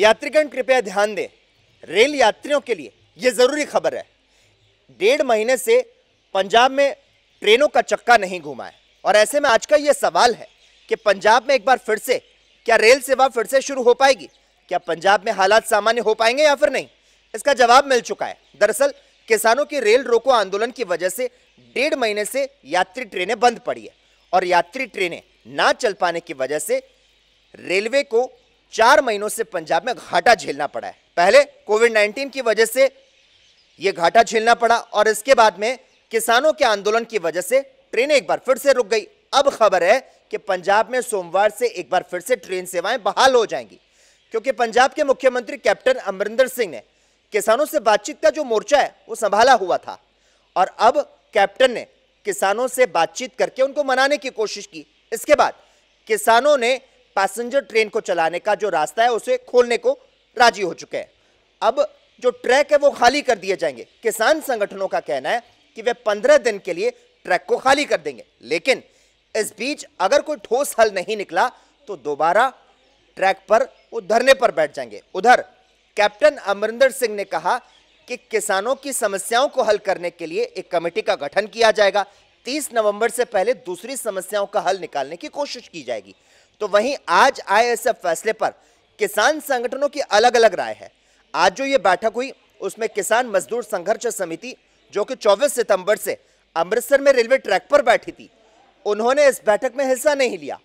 यात्रीगण कृपया ध्यान दें रेल यात्रियों के लिए ये ज़रूरी खबर है डेढ़ महीने से पंजाब में ट्रेनों का चक्का नहीं घूमा है और ऐसे में आज का ये सवाल है कि पंजाब में एक बार फिर से क्या रेल सेवा फिर से शुरू हो पाएगी क्या पंजाब में हालात सामान्य हो पाएंगे या फिर नहीं इसका जवाब मिल चुका है दरअसल किसानों की रेल रोको आंदोलन की वजह से डेढ़ महीने से यात्री ट्रेनें बंद पड़ी है और यात्री ट्रेनें ना चल पाने की वजह से रेलवे को चार महीनों से पंजाब में घाटा झेलना पड़ा है पहले कोविड 19 की वजह से यह घाटा झेलना पड़ा और इसके बाद में किसानों के आंदोलन की वजह से ट्रेनें एक बार फिर से रुक गई अब खबर है कि पंजाब में सोमवार से एक बार फिर से ट्रेन सेवाएं बहाल हो जाएंगी क्योंकि पंजाब के मुख्यमंत्री कैप्टन अमरिंदर सिंह ने किसानों से बातचीत का जो मोर्चा है वो संभाला हुआ था और अब कैप्टन ने किसानों से बातचीत करके उनको मनाने की कोशिश की इसके बाद किसानों ने पैसेंजर ट्रेन को चलाने का जो रास्ता है उसे खोलने को राजी हो चुके हैं अब जो ट्रैक है वो खाली कर दिए जाएंगे किसान संगठनों का कहना है कि वे पंद्रह दिन के लिए ट्रैक को खाली कर देंगे लेकिन इस बीच अगर कोई ठोस हल नहीं निकला तो दोबारा ट्रैक पर वो धरने पर बैठ जाएंगे उधर कैप्टन अमरिंदर सिंह ने कहा कि किसानों की समस्याओं को हल करने के लिए एक कमेटी का गठन किया जाएगा 30 नवंबर से पहले दूसरी समस्याओं का हल निकालने की कोशिश की जाएगी तो वहीं आज आए इस फैसले पर किसान संगठनों की अलग अलग राय है आज जो ये बैठक हुई उसमें किसान मजदूर संघर्ष समिति जो कि 24 सितंबर से अमृतसर में रेलवे ट्रैक पर बैठी थी उन्होंने इस बैठक में हिस्सा नहीं लिया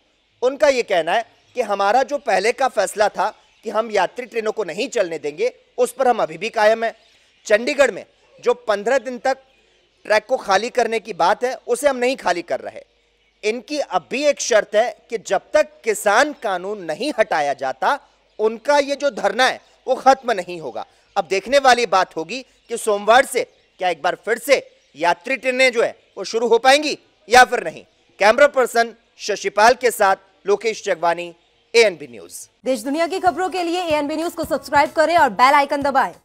उनका ये कहना है कि हमारा जो पहले का फैसला था कि हम यात्री ट्रेनों को नहीं चलने देंगे उस पर हम अभी भी कायम हैं चंडीगढ़ में जो पंद्रह दिन तक ट्रैक को खाली करने की बात है उसे हम नहीं खाली कर रहे इनकी अब भी एक शर्त है कि जब तक किसान कानून नहीं हटाया जाता उनका ये जो धरना है वो खत्म नहीं होगा अब देखने वाली बात होगी कि सोमवार से क्या एक बार फिर से यात्री ट्रेनें जो है वो शुरू हो पाएंगी या फिर नहीं कैमरा पर्सन शशिपाल के साथ लोकेश जगवानी एएनबी न्यूज देश दुनिया की खबरों के लिए एएनबी न्यूज को सब्सक्राइब करें और बेल आइकन दबाएं